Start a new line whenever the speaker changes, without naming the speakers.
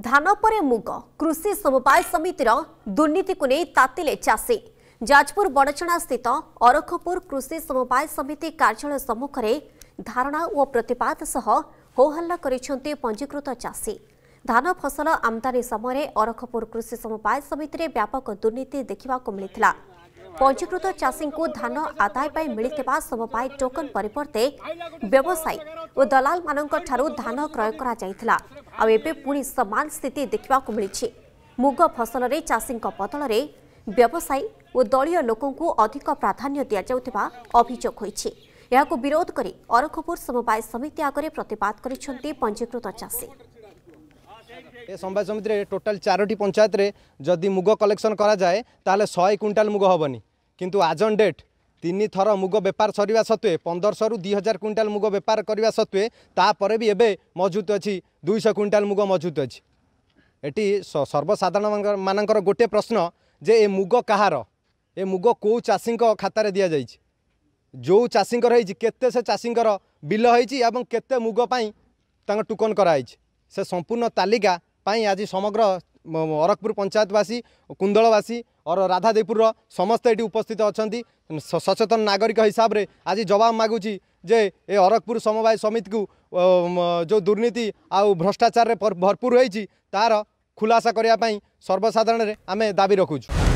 ଧାନ ପରେ ମୁଗ କୃଷି ସମବାୟ ସମିତିର ଦୁର୍ନୀତିକୁ ନେଇ ତାତିଲେ ଚାଷୀ ଯାଜପୁର ବଡ଼ଚଣାସ୍ଥିତ ଅରଖପୁର କୃଷି ସମବାୟ ସମିତି କାର୍ଯ୍ୟାଳୟ ସମ୍ମୁଖରେ ଧାରଣା ଓ ପ୍ରତିବାଦ ସହ ହୋହଲ୍ଲା କରିଛନ୍ତି ପଞ୍ଜୀକୃତ ଚାଷୀ ଧାନ ଫସଲ ଆମଦାନୀ ସମୟରେ ଅରଖପୁର କୃଷି ସମବାୟ ସମିତିରେ ବ୍ୟାପକ ଦୁର୍ନୀତି ଦେଖିବାକୁ ମିଳିଥିଲା ପଞ୍ଜୀକୃତ ଚାଷୀଙ୍କୁ ଧାନ ଆଦାୟ ପାଇଁ ମିଳିଥିବା ସମବାୟ ଟୋକନ ପରିବର୍ତ୍ତେ ବ୍ୟବସାୟୀ ଓ ଦଲାଲମାନଙ୍କଠାରୁ ଧାନ କ୍ରୟ କରାଯାଇଥିଲା ଆଉ ଏବେ ପୁଣି ସମାନ ସ୍ଥିତି ଦେଖିବାକୁ ମିଳିଛି ମୁଗ ଫସଲରେ ଚାଷୀଙ୍କ ବଦଳରେ ବ୍ୟବସାୟୀ ଓ ଦଳୀୟ ଲୋକଙ୍କୁ ଅଧିକ ପ୍ରାଧାନ୍ୟ ଦିଆଯାଉଥିବା ଅଭିଯୋଗ ହୋଇଛି ଏହାକୁ ବିରୋଧ କରି ଅରଖପୁର ସମବାୟ ସମିତି ଆଗରେ ପ୍ରତିବାଦ କରିଛନ୍ତି ପଞ୍ଜୀକୃତ ଚାଷୀ
সমবায় সমিতিরে টোটাল চারোটি পঞ্চায়েতরে যদি মুগ কলেকশন করা যায় তাহলে শহে কুইন্টাল মুগ হবনি কিন্তু আজন ডেট ତିନି ଥର ମୁଗ ବେପାର ସରିବା ସତ୍ତ୍ୱେ ପନ୍ଦରଶହରୁ ଦୁଇ ହଜାର କୁଇଣ୍ଟାଲ ମୁଗ ବେପାର କରିବା ସତ୍ତ୍ୱେ ତାପରେ ବି ଏବେ ମଜୁତ ଅଛି ଦୁଇଶହ କୁଇଣ୍ଟାଲ ମୁଗ ମଜୁତ ଅଛି ଏଠି ସର୍ବସାଧାରଣ ମାନଙ୍କର ଗୋଟିଏ ପ୍ରଶ୍ନ ଯେ ଏ ମୁଗ କାହାର ଏ ମୁଗ କେଉଁ ଚାଷୀଙ୍କ ଖାତାରେ ଦିଆଯାଇଛି ଯେଉଁ ଚାଷୀଙ୍କର ହେଇଛି କେତେ ସେ ଚାଷୀଙ୍କର ବିଲ ହେଇଛି ଏବଂ କେତେ ମୁଗ ପାଇଁ ତାଙ୍କ ଟୁକନ କରାହେଇଛି ସେ ସମ୍ପୂର୍ଣ୍ଣ ତାଲିକା ପାଇଁ ଆଜି ସମଗ୍ର ଅରଖପୁର ପଞ୍ଚାୟତବାସୀ କୁନ୍ଦଳବାସୀ ରାଧାଦେପୁରର ସମସ୍ତେ ଏଠି ଉପସ୍ଥିତ ଅଛନ୍ତି ସଚେତନ ନାଗରିକ ହିସାବରେ ଆଜି ଜବାବ ମାଗୁଛି ଯେ ଏ ଅରଖପୁର ସମବାୟ ସମିତିକୁ ଯେଉଁ ଦୁର୍ନୀତି ଆଉ ଭ୍ରଷ୍ଟାଚାରରେ ଭରପୁର ହୋଇଛି ତାର ଖୁଲାସା କରିବା ପାଇଁ ସର୍ବସାଧାରଣରେ ଆମେ ଦାବି ରଖୁଛୁ